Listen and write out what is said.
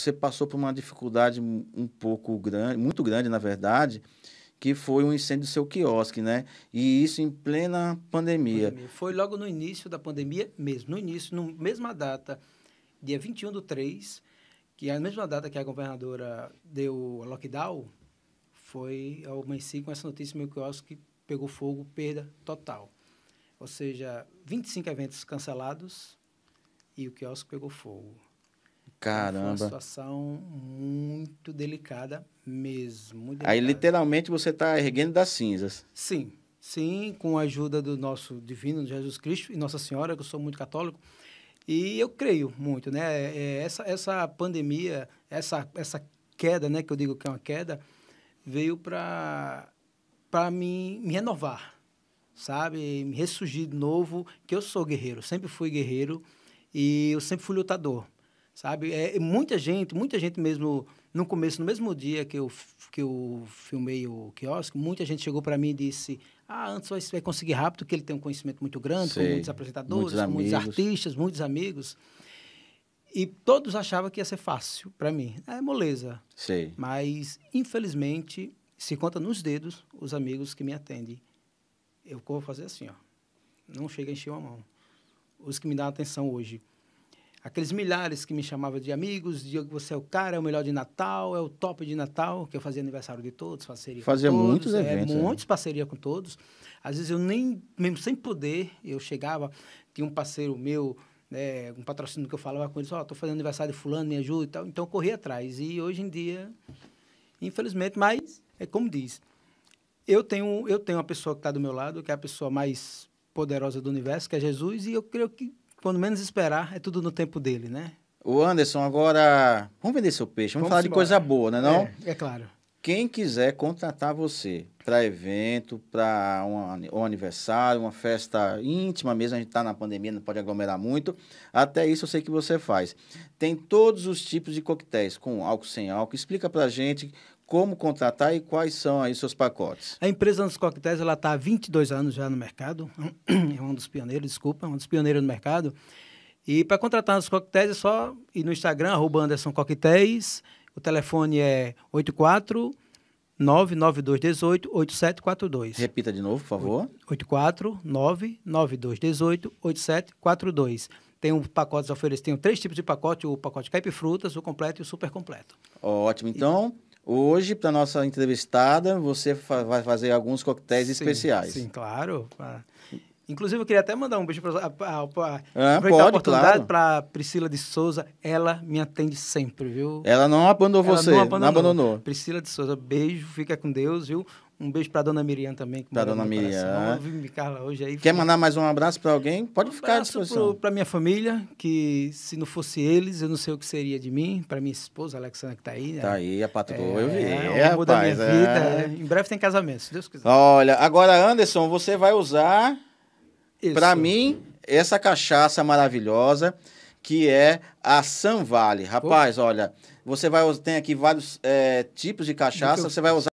você passou por uma dificuldade um pouco grande, muito grande, na verdade, que foi um incêndio do seu quiosque, né? E isso em plena pandemia. Foi logo no início da pandemia mesmo, no início, na mesma data, dia 21 do 3, que é a mesma data que a governadora deu o lockdown, foi, ao amanhecer com essa notícia, meu quiosque pegou fogo, perda total. Ou seja, 25 eventos cancelados e o quiosque pegou fogo. Caramba. Então, foi uma situação muito delicada mesmo. Muito delicada. Aí, literalmente, você está erguendo das cinzas. Sim, sim, com a ajuda do nosso divino Jesus Cristo e Nossa Senhora, que eu sou muito católico. E eu creio muito, né? É, é, essa, essa pandemia, essa, essa queda, né, que eu digo que é uma queda, veio para mim me renovar, sabe? Me ressurgir de novo, que eu sou guerreiro, sempre fui guerreiro e eu sempre fui lutador sabe? É, muita gente, muita gente mesmo, no começo, no mesmo dia que eu, que eu filmei o quiosque, muita gente chegou para mim e disse, ah, antes vai, vai conseguir rápido, que ele tem um conhecimento muito grande, Sei. com muitos apresentadores, muitos, muitos artistas, muitos amigos. E todos achavam que ia ser fácil para mim. É moleza. Mas, infelizmente, se conta nos dedos os amigos que me atendem. Eu vou fazer assim, ó. Não chega a encher uma mão. Os que me dão atenção hoje aqueles milhares que me chamavam de amigos, de você é o cara, é o melhor de Natal, é o top de Natal, que eu fazia aniversário de todos, parceria fazia com todos. muitos é, eventos. É. Muitos, é. parceria com todos. Às vezes eu nem, mesmo sem poder, eu chegava, tinha um parceiro meu, né, um patrocínio que eu falava com eles, ó, oh, tô fazendo aniversário de fulano, me ajuda e tal. Então eu corri atrás. E hoje em dia, infelizmente, mas é como diz, eu tenho, eu tenho uma pessoa que está do meu lado, que é a pessoa mais poderosa do universo, que é Jesus, e eu creio que quando menos esperar, é tudo no tempo dele, né? O Anderson, agora vamos vender seu peixe, vamos, vamos falar de coisa boa, né não? É, é claro. Quem quiser contratar você para evento, para um, um, aniversário, uma festa íntima mesmo, a gente está na pandemia, não pode aglomerar muito, até isso eu sei que você faz. Tem todos os tipos de coquetéis, com álcool, sem álcool. Explica para gente como contratar e quais são aí seus pacotes? A empresa Anos Coquetéis ela está há 22 anos já no mercado, é um dos pioneiros, desculpa, é um dos pioneiros no mercado. E para contratar Anos Coquetéis é só ir no Instagram, arroba Anderson Coquetéis, o telefone é 84 99218 8742. Repita de novo, por favor. 84 99218 8742 tem um pacotes oferecidos, tem três tipos de pacote, o pacote frutas, o completo e o super completo. Ótimo. Então, e... Hoje, para nossa entrevistada, você fa vai fazer alguns coquetéis sim, especiais. Sim, claro. Ah. Inclusive, eu queria até mandar um beijo para aproveitar a oportunidade claro. para Priscila de Souza. Ela me atende sempre, viu? Ela não abandonou ela você, não abandonou. não abandonou. Priscila de Souza, beijo, fica com Deus, viu? Um beijo para dona Miriam também. Que da dona Miriam. É. Vive Carla hoje aí. Quer mandar mais um abraço para alguém? Pode um ficar à disposição. Para minha família, que se não fosse eles, eu não sei o que seria de mim. Para minha esposa, Alexandra, que tá aí. Né? Tá aí, a patroa, é, eu vi. É, é, muda rapaz, minha é. vida. É. Em breve tem casamento, se Deus quiser. Olha, agora, Anderson, você vai usar, para mim, essa cachaça maravilhosa, que é a San Vale. Rapaz, Pô. olha, você vai tem aqui vários é, tipos de cachaça, você vai usar